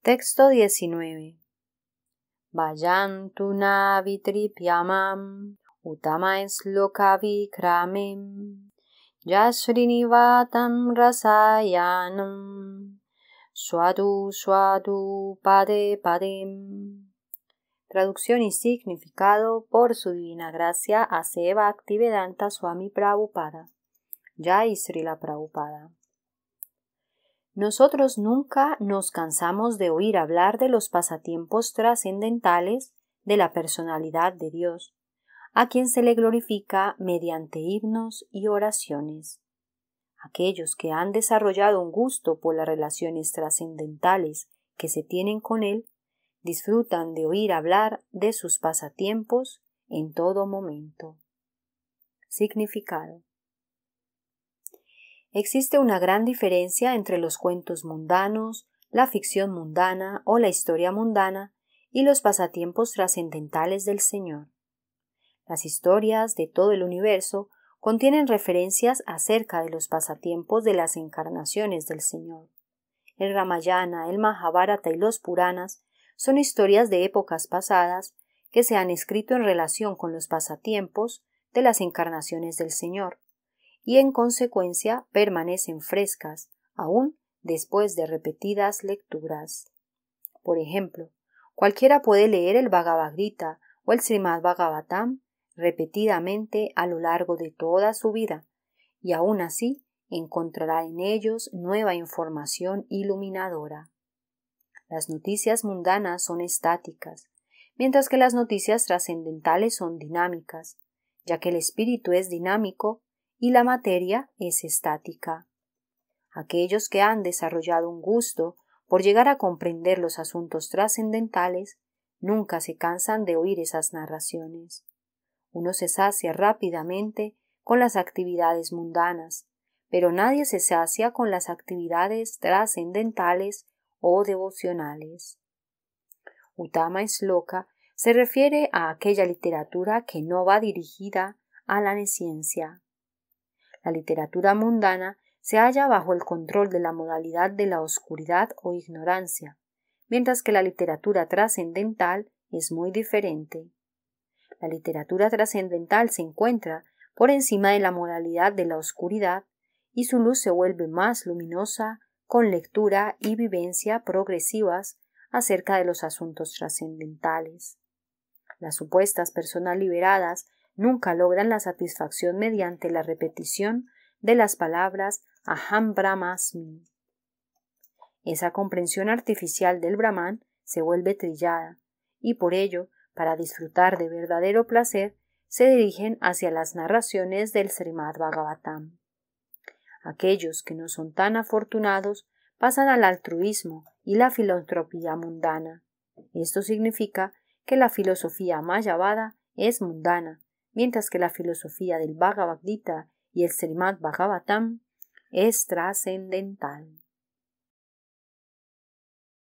Texto 19. Vayantuna lokavi utama lokavikramem yasrinivatam rasayanam suadu suadu pade padem. Traducción y significado por su divina gracia a Seva Activedanta Swami Prabhupada. Jai la Prabhupada. Nosotros nunca nos cansamos de oír hablar de los pasatiempos trascendentales de la personalidad de Dios, a quien se le glorifica mediante himnos y oraciones. Aquellos que han desarrollado un gusto por las relaciones trascendentales que se tienen con Él, disfrutan de oír hablar de sus pasatiempos en todo momento. Significado Existe una gran diferencia entre los cuentos mundanos, la ficción mundana o la historia mundana y los pasatiempos trascendentales del Señor. Las historias de todo el universo contienen referencias acerca de los pasatiempos de las encarnaciones del Señor. El Ramayana, el Mahabharata y los Puranas son historias de épocas pasadas que se han escrito en relación con los pasatiempos de las encarnaciones del Señor y en consecuencia permanecen frescas aún después de repetidas lecturas. Por ejemplo, cualquiera puede leer el Bhagavad Gita o el Srimad Bhagavatam repetidamente a lo largo de toda su vida y aún así encontrará en ellos nueva información iluminadora. Las noticias mundanas son estáticas, mientras que las noticias trascendentales son dinámicas. Ya que el espíritu es dinámico, y la materia es estática. Aquellos que han desarrollado un gusto por llegar a comprender los asuntos trascendentales nunca se cansan de oír esas narraciones. Uno se sacia rápidamente con las actividades mundanas, pero nadie se sacia con las actividades trascendentales o devocionales. Utama loca se refiere a aquella literatura que no va dirigida a la neciencia la literatura mundana se halla bajo el control de la modalidad de la oscuridad o ignorancia, mientras que la literatura trascendental es muy diferente. La literatura trascendental se encuentra por encima de la modalidad de la oscuridad y su luz se vuelve más luminosa con lectura y vivencia progresivas acerca de los asuntos trascendentales. Las supuestas personas liberadas nunca logran la satisfacción mediante la repetición de las palabras Aham Brahmasmi. Esa comprensión artificial del Brahman se vuelve trillada, y por ello, para disfrutar de verdadero placer, se dirigen hacia las narraciones del Srimad Bhagavatam. Aquellos que no son tan afortunados pasan al altruismo y la filantropía mundana. Esto significa que la filosofía mayavada es mundana, mientras que la filosofía del Bhagavad Gita y el Srimad Bhagavatam es trascendental.